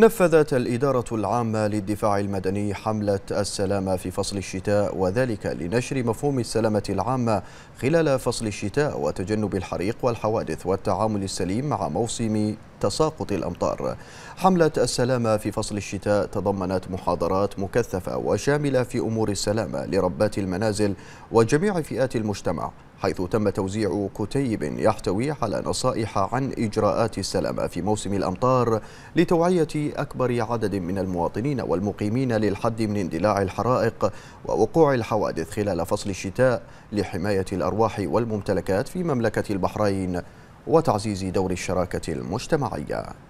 نفذت الإدارة العامة للدفاع المدني حملة السلامة في فصل الشتاء وذلك لنشر مفهوم السلامة العامة خلال فصل الشتاء وتجنب الحريق والحوادث والتعامل السليم مع موسم تساقط الأمطار حملة السلامة في فصل الشتاء تضمنت محاضرات مكثفة وشاملة في أمور السلامة لربات المنازل وجميع فئات المجتمع حيث تم توزيع كتيب يحتوي على نصائح عن إجراءات السلامة في موسم الأمطار لتوعية أكبر عدد من المواطنين والمقيمين للحد من اندلاع الحرائق ووقوع الحوادث خلال فصل الشتاء لحماية الأرواح والممتلكات في مملكة البحرين وتعزيز دور الشراكة المجتمعية